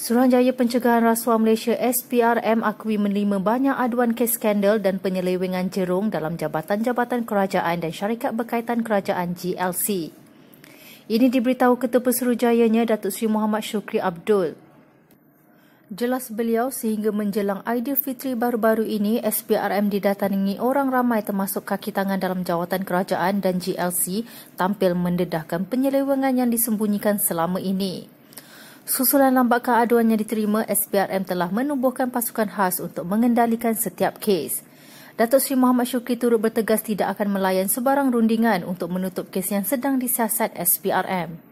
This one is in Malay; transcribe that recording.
Suruhanjaya Pencegahan Rasuah Malaysia SPRM akui menerima banyak aduan kes skandal dan penyelewengan jerung dalam jabatan-jabatan kerajaan dan syarikat berkaitan kerajaan GLC. Ini diberitahu Ketua Pesuruhjayanya Datuk Seri Muhammad Syukri Abdul. Jelas beliau sehingga menjelang Fitri baru-baru ini SPRM didatangi orang ramai termasuk kaki tangan dalam jawatan kerajaan dan GLC tampil mendedahkan penyelewengan yang disembunyikan selama ini. Susulan lambatkan aduan yang diterima, SPRM telah menubuhkan pasukan khas untuk mengendalikan setiap kes. Datuk Seri Muhammad Syukri turut bertegas tidak akan melayan sebarang rundingan untuk menutup kes yang sedang disiasat SPRM.